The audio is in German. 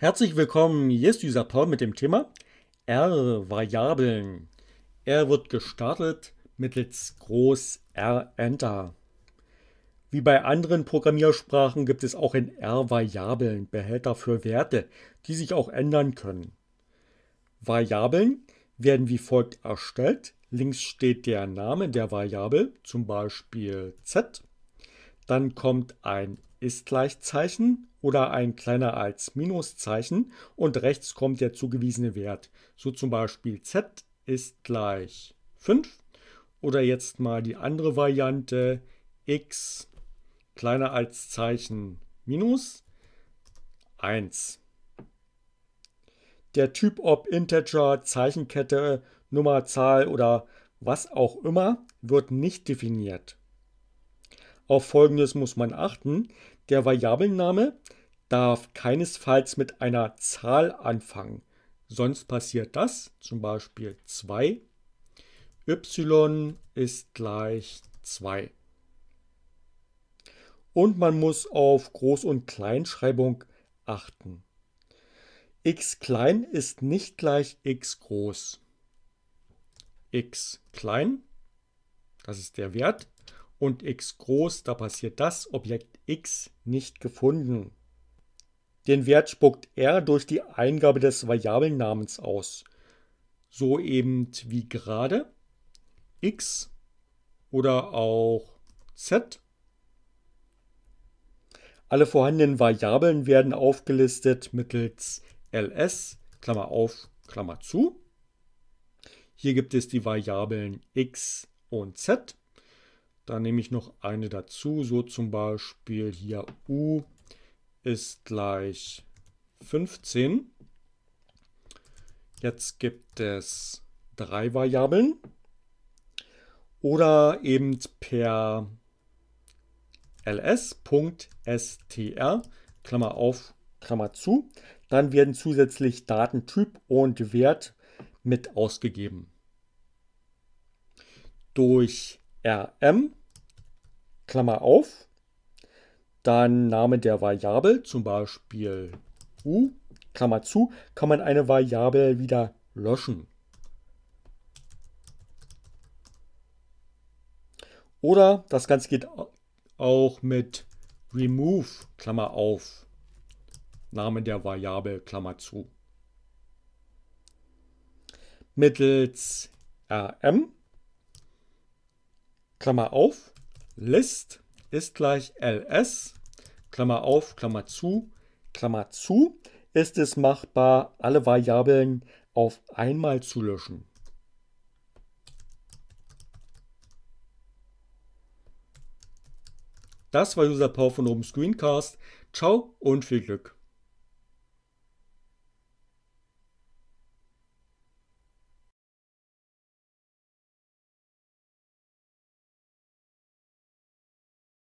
Herzlich willkommen, hier ist dieser Paul mit dem Thema R-Variablen. R wird gestartet mittels Groß R Enter. Wie bei anderen Programmiersprachen gibt es auch in R Variablen Behälter für Werte, die sich auch ändern können. Variablen werden wie folgt erstellt. Links steht der Name der Variable, zum Beispiel z. Dann kommt ein ist Gleichzeichen oder ein kleiner als Minuszeichen und rechts kommt der zugewiesene Wert. So zum Beispiel z ist gleich 5 oder jetzt mal die andere Variante x kleiner als Zeichen minus 1. Der Typ ob Integer, Zeichenkette, Nummer, Zahl oder was auch immer wird nicht definiert. Auf Folgendes muss man achten. Der Variablenname darf keinesfalls mit einer Zahl anfangen. Sonst passiert das, zum Beispiel 2. y ist gleich 2. Und man muss auf Groß- und Kleinschreibung achten. x klein ist nicht gleich x groß. x klein, das ist der Wert, und x groß, da passiert das Objekt x nicht gefunden. Den Wert spuckt r durch die Eingabe des Variablennamens aus. So eben wie gerade x oder auch z. Alle vorhandenen Variablen werden aufgelistet mittels ls, Klammer auf, Klammer zu. Hier gibt es die Variablen x und z. Dann nehme ich noch eine dazu, so zum Beispiel hier U ist gleich 15. Jetzt gibt es drei Variablen oder eben per ls.str, Klammer auf, Klammer zu. Dann werden zusätzlich Datentyp und Wert mit ausgegeben. Durch rm Klammer auf, dann Name der Variable, zum Beispiel u, Klammer zu, kann man eine Variable wieder löschen. Oder das Ganze geht auch mit remove, Klammer auf, Name der Variable, Klammer zu. Mittels rm, Klammer auf, List ist gleich ls, Klammer auf, Klammer zu, Klammer zu, ist es machbar, alle Variablen auf einmal zu löschen. Das war User Power von oben Screencast. Ciao und viel Glück.